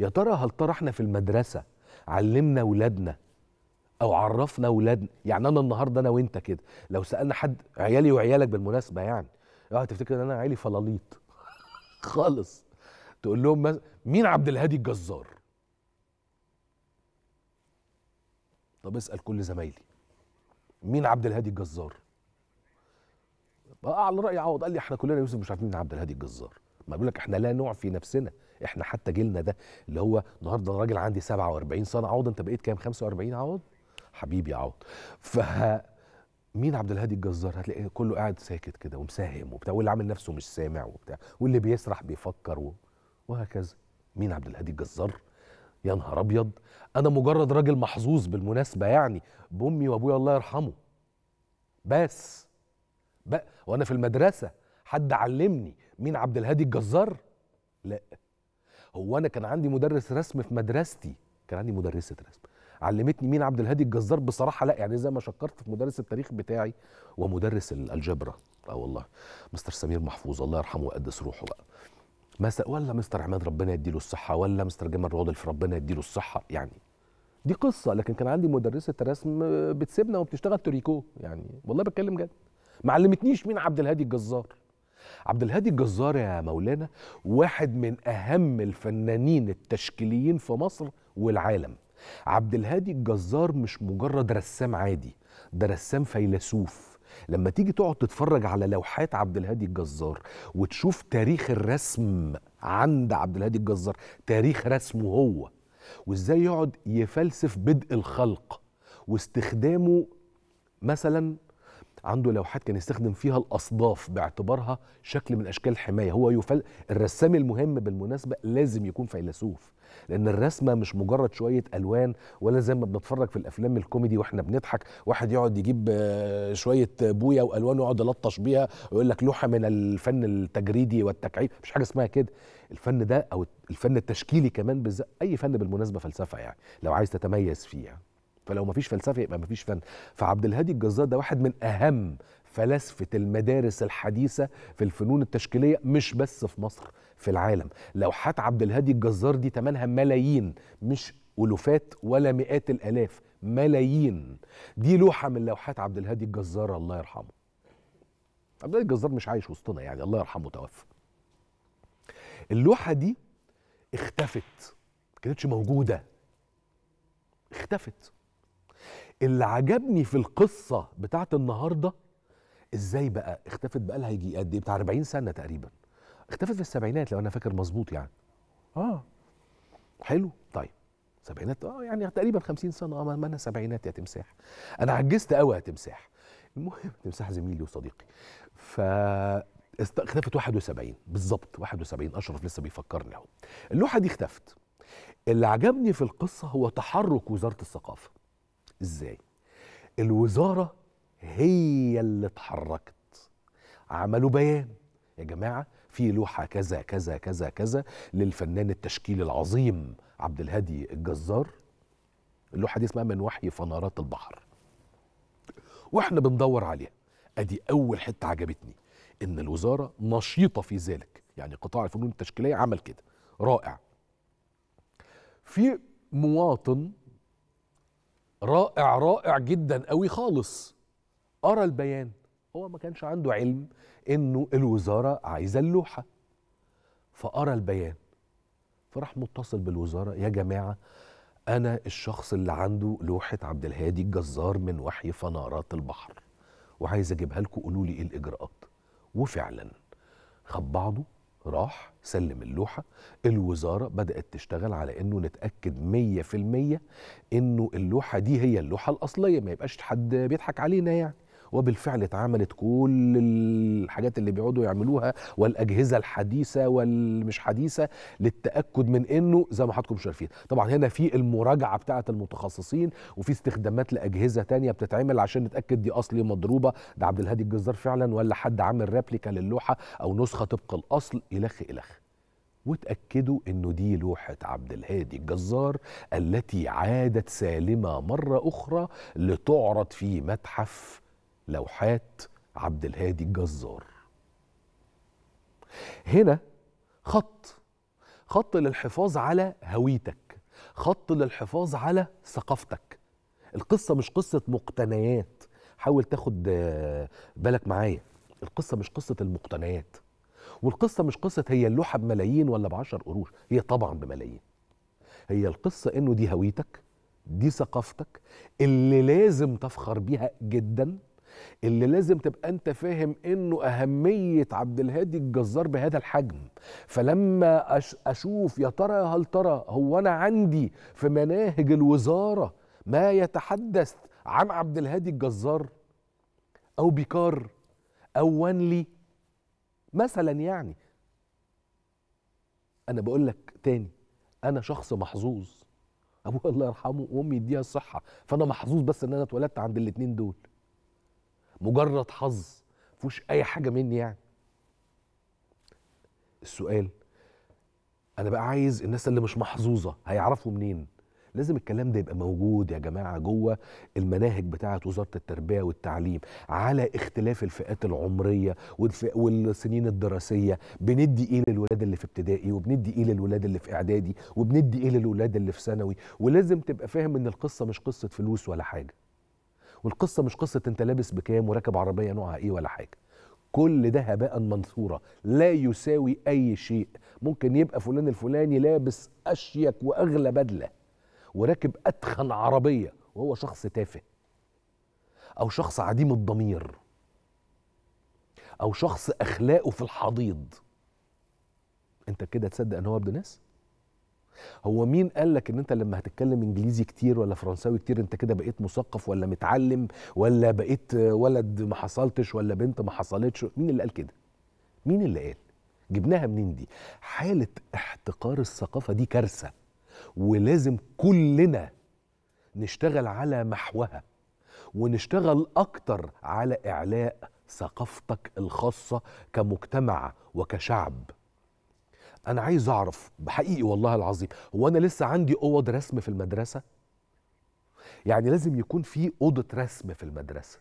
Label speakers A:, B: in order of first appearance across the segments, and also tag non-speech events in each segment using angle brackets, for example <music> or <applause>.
A: يا ترى هل ترى احنا في المدرسه علمنا ولادنا او عرفنا ولادنا يعني انا النهارده انا وانت كده لو سالنا حد عيالي وعيالك بالمناسبه يعني اه تفتكر ان انا عيالي فلاليط <laughs> خالص تقول لهم مين عبد الهادي الجزار طب اسال كل زمايلي مين عبد الهادي الجزار بقى على راي عوض قال لي احنا كلنا يوسف مش عارفين مين عبد الهادي الجزار ما بيقول لك احنا لا نعفي نفسنا احنا حتى جيلنا ده اللي هو النهارده الراجل عندي 47 سنه عوض انت بقيت كام 45 عوض حبيبي عوض ف مين عبد الهادي الجزار هتلاقي كله قاعد ساكت كده ومساهم وبتاع واللي عامل نفسه مش سامع وبتاع واللي بيسرح بيفكر و... وهكذا مين عبد الهادي الجزار يا نهار ابيض انا مجرد راجل محظوظ بالمناسبه يعني بامي وابويا الله يرحمه بس بقى وانا في المدرسه حد علمني مين عبد الهادي الجزار لا هو انا كان عندي مدرس رسم في مدرستي كان عندي مدرسه رسم علمتني مين عبد الهادي الجزار بصراحه لا يعني زي ما شكرت في مدرس التاريخ بتاعي ومدرس الجبره اه والله مستر سمير محفوظ الله يرحمه ويقدس روحه بقى مثلا ولا مستر عماد ربنا يديله الصحه ولا مستر جمال رودلف ربنا يديله الصحه يعني دي قصه لكن كان عندي مدرسه رسم بتسيبنا وبتشتغل توريكو يعني والله بتكلم جد ما علمتنيش مين عبد الهادي الجزار عبد الهادي الجزار يا مولانا واحد من اهم الفنانين التشكيليين في مصر والعالم عبد الهادي الجزار مش مجرد رسام عادي ده رسام فيلسوف لما تيجي تقعد تتفرج على لوحات عبد الهادي الجزار وتشوف تاريخ الرسم عند عبد الهادي الجزار تاريخ رسمه هو وازاي يقعد يفلسف بدء الخلق واستخدامه مثلا عنده لوحات كان يستخدم فيها الاصداف باعتبارها شكل من اشكال الحمايه هو يفل... الرسام المهم بالمناسبه لازم يكون فيلسوف لان الرسمه مش مجرد شويه الوان ولا زي ما بنتفرج في الافلام الكوميدي واحنا بنضحك واحد يقعد يجيب آه، شويه بويه والوان ويقعد يلطش بيها ويقول لك لوحه من الفن التجريدي والتكعيب مش حاجه اسمها كده الفن ده او الفن التشكيلي كمان بالذات اي فن بالمناسبه فلسفه يعني لو عايز تتميز فيه يعني. فلو مفيش فلسفه يبقى مفيش فن فعبد الهادي الجزار ده واحد من اهم فلاسفه المدارس الحديثه في الفنون التشكيليه مش بس في مصر في العالم لوحات عبد الهادي الجزار دي ثمنها ملايين مش الوفات ولا مئات الالاف ملايين دي لوحه من لوحات عبد الهادي الجزار الله يرحمه عبد الهادي الجزار مش عايش وسطنا يعني الله يرحمه توفى اللوحه دي اختفت ما كانتش موجوده اختفت اللي عجبني في القصه بتاعت النهارده ازاي بقى اختفت بقى لها يجي قد ايه بتاع 40 سنه تقريبا اختفت في السبعينات لو انا فاكر مظبوط يعني اه حلو طيب سبعينات اه يعني تقريبا 50 سنه اه ما انا سبعينات يا تمساح انا عجزت قوي يا تمساح المهم تمساح زميلي وصديقي ف اختفت 71 بالظبط 71 اشرف لسه بيفكرني اهو اللوحه دي اختفت اللي عجبني في القصه هو تحرك وزاره الثقافه ازاي الوزاره هي اللي اتحركت عملوا بيان يا جماعه في لوحه كذا كذا كذا كذا للفنان التشكيلي العظيم عبد الهادي الجزار اللوحه دي اسمها من وحي فنارات البحر واحنا بندور عليها ادي اول حته عجبتني ان الوزاره نشيطه في ذلك يعني قطاع الفنون التشكيليه عمل كده رائع في مواطن رائع رائع جدا قوي خالص قرا البيان هو ما كانش عنده علم انه الوزاره عايزه اللوحه فقرا البيان فراح متصل بالوزاره يا جماعه انا الشخص اللي عنده لوحه عبد الهادي الجزار من وحي فنارات البحر وعايز اجيبها لكم قولوا لي ايه الاجراءات وفعلا خد بعضه راح سلم اللوحة الوزارة بدأت تشتغل على أنه نتأكد مية في المية أنه اللوحة دي هي اللوحة الأصلية ما يبقاش حد بيضحك علينا يعني وبالفعل اتعملت كل الحاجات اللي بيقعدوا يعملوها والاجهزه الحديثه والمش حديثه للتاكد من انه زي ما حضراتكم شايفين طبعا هنا في المراجعه بتاعه المتخصصين وفي استخدامات لاجهزه تانية بتتعمل عشان نتاكد دي اصلي مضروبه ده عبد الهادي الجزار فعلا ولا حد عامل ريبليكا للوحه او نسخه طبق الاصل الخ الخ وتأكدوا أنه دي لوحة عبد الهادي الجزار التي عادت سالمة مرة أخرى لتعرض في متحف لوحات عبد الهادي الجزار هنا خط خط للحفاظ على هويتك خط للحفاظ على ثقافتك القصه مش قصه مقتنيات حاول تاخد آه، بالك معايا القصه مش قصه المقتنيات والقصه مش قصه هي اللوحه بملايين ولا بعشر قروش هي طبعا بملايين هي القصه انه دي هويتك دي ثقافتك اللي لازم تفخر بيها جدا اللي لازم تبقى انت فاهم انه اهميه عبد الهادي الجزار بهذا الحجم فلما اشوف يا ترى هل ترى هو انا عندي في مناهج الوزاره ما يتحدث عن عبد الهادي الجزار او بيكار او وانلي مثلا يعني انا بقول لك تاني انا شخص محظوظ ابويا الله يرحمه وامي يديها الصحه فانا محظوظ بس ان انا اتولدت عند الاتنين دول مجرد حظ مفيهوش اي حاجه مني يعني السؤال انا بقى عايز الناس اللي مش محظوظه هيعرفوا منين لازم الكلام ده يبقى موجود يا جماعه جوه المناهج بتاعه وزاره التربيه والتعليم على اختلاف الفئات العمريه والسنين الدراسيه بندي ايه للولاد اللي في ابتدائي وبندي ايه للولاد اللي في اعدادي وبندي ايه للولاد اللي في ثانوي ولازم تبقى فاهم ان القصه مش قصه فلوس ولا حاجه والقصه مش قصه انت لابس بكام وراكب عربيه نوعها ايه ولا حاجه كل ده هباء منثورة لا يساوي اي شيء ممكن يبقى فلان الفلاني لابس اشيك واغلى بدله وراكب اتخن عربيه وهو شخص تافه او شخص عديم الضمير او شخص اخلاقه في الحضيض انت كده تصدق ان هو ابن ناس هو مين قال لك ان انت لما هتتكلم انجليزي كتير ولا فرنساوي كتير انت كده بقيت مثقف ولا متعلم ولا بقيت ولد ما حصلتش ولا بنت ما حصلتش مين اللي قال كده مين اللي قال جبناها منين دي حاله احتقار الثقافه دي كارثه ولازم كلنا نشتغل على محوها ونشتغل اكتر على اعلاء ثقافتك الخاصه كمجتمع وكشعب انا عايز اعرف حقيقي والله العظيم هو انا لسه عندي اوض رسم في المدرسه يعني لازم يكون في اوضه رسم في المدرسه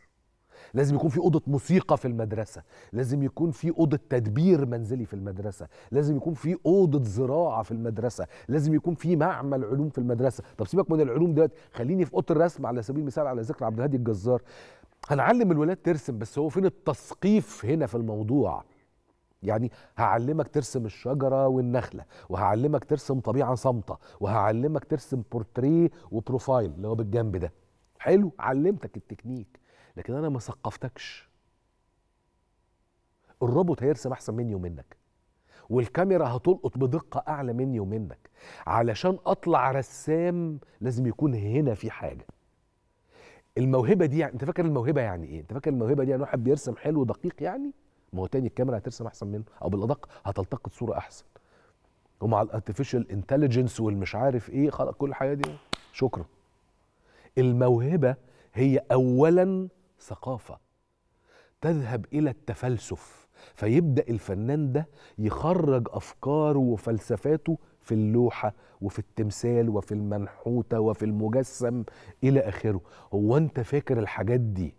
A: لازم يكون في اوضه موسيقى في المدرسه لازم يكون في اوضه تدبير منزلي في المدرسه لازم يكون في اوضه زراعه في المدرسه لازم يكون في معمل علوم في المدرسه طب سيبك من العلوم دلوقتي خليني في اوضه الرسم على سبيل المثال على ذكر عبد الهادي الجزار هنعلم الولاد ترسم بس هو فين التثقيف هنا في الموضوع يعني هعلمك ترسم الشجرة والنخلة وهعلمك ترسم طبيعة صامتة وهعلمك ترسم بورتريه وبروفايل اللي هو بالجنب ده حلو علمتك التكنيك لكن أنا ما ثقفتكش الروبوت هيرسم أحسن مني ومنك والكاميرا هتلقط بدقة أعلى مني ومنك علشان أطلع رسام لازم يكون هنا في حاجة الموهبة دي يعني أنت فاكر الموهبة يعني إيه؟ أنت فاكر الموهبة دي يعني واحد بيرسم حلو دقيق يعني؟ ما هو تاني الكاميرا هترسم احسن منه او بالادق هتلتقط صوره احسن ومع الارتفيشال انتليجنس والمش عارف ايه خلق كل الحياه دي شكرا الموهبه هي اولا ثقافه تذهب الى التفلسف فيبدا الفنان ده يخرج افكاره وفلسفاته في اللوحه وفي التمثال وفي المنحوته وفي المجسم الى اخره هو انت فاكر الحاجات دي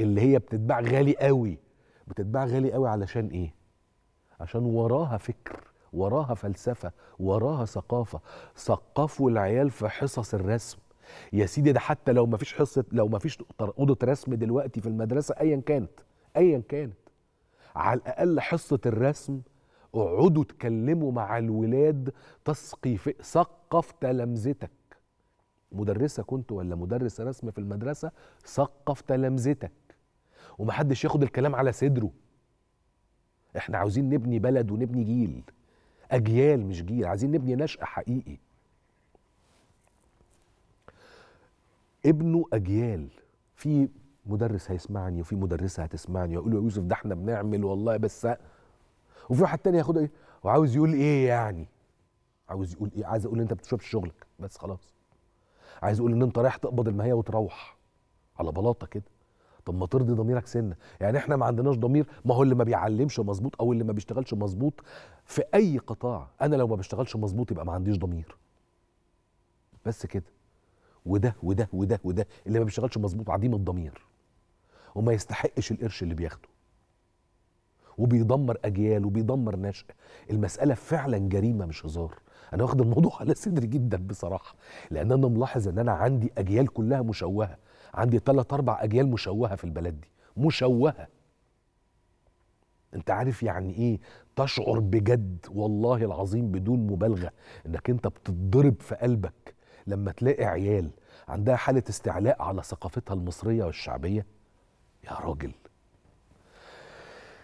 A: اللي هي بتتباع غالي قوي بتتباع غالي قوي علشان ايه عشان وراها فكر وراها فلسفه وراها ثقافه ثقفوا العيال في حصص الرسم يا سيدي ده حتى لو ما فيش حصه لو ما فيش اوضه رسم دلوقتي في المدرسه ايا كانت ايا كانت على الاقل حصه الرسم اقعدوا اتكلموا مع الولاد تسقي في ثقف تلامذتك مدرسه كنت ولا مدرس رسم في المدرسه ثقف تلامذتك ومحدش ياخد الكلام على صدره احنا عاوزين نبني بلد ونبني جيل اجيال مش جيل عايزين نبني نشأة حقيقي ابنوا اجيال في مدرس هيسمعني وفي مدرسه هتسمعني ويقول له يا يوسف ده احنا بنعمل والله بس وفي واحد تاني ياخد ايه وعاوز يقول ايه يعني عاوز يقول ايه عايز اقول انت بتشوف شغلك بس خلاص عايز اقول ان انت رايح تقبض المهيه وتروح على بلاطه كده طب ما ترضي ضميرك سنه يعني احنا ما عندناش ضمير ما هو اللي ما بيعلمش مظبوط او اللي ما بيشتغلش مظبوط في اي قطاع انا لو ما بشتغلش مظبوط يبقى ما عنديش ضمير بس كده وده وده وده وده اللي ما بيشتغلش مظبوط عديم الضمير وما يستحقش القرش اللي بياخده وبيدمر اجيال وبيدمر نشأ المساله فعلا جريمه مش هزار انا واخد الموضوع على صدري جدا بصراحه لان انا ملاحظ ان انا عندي اجيال كلها مشوهه عندي ثلاث أربع أجيال مشوهة في البلد دي مشوهة أنت عارف يعني إيه تشعر بجد والله العظيم بدون مبالغة إنك أنت بتتضرب في قلبك لما تلاقي عيال عندها حالة استعلاء على ثقافتها المصرية والشعبية يا راجل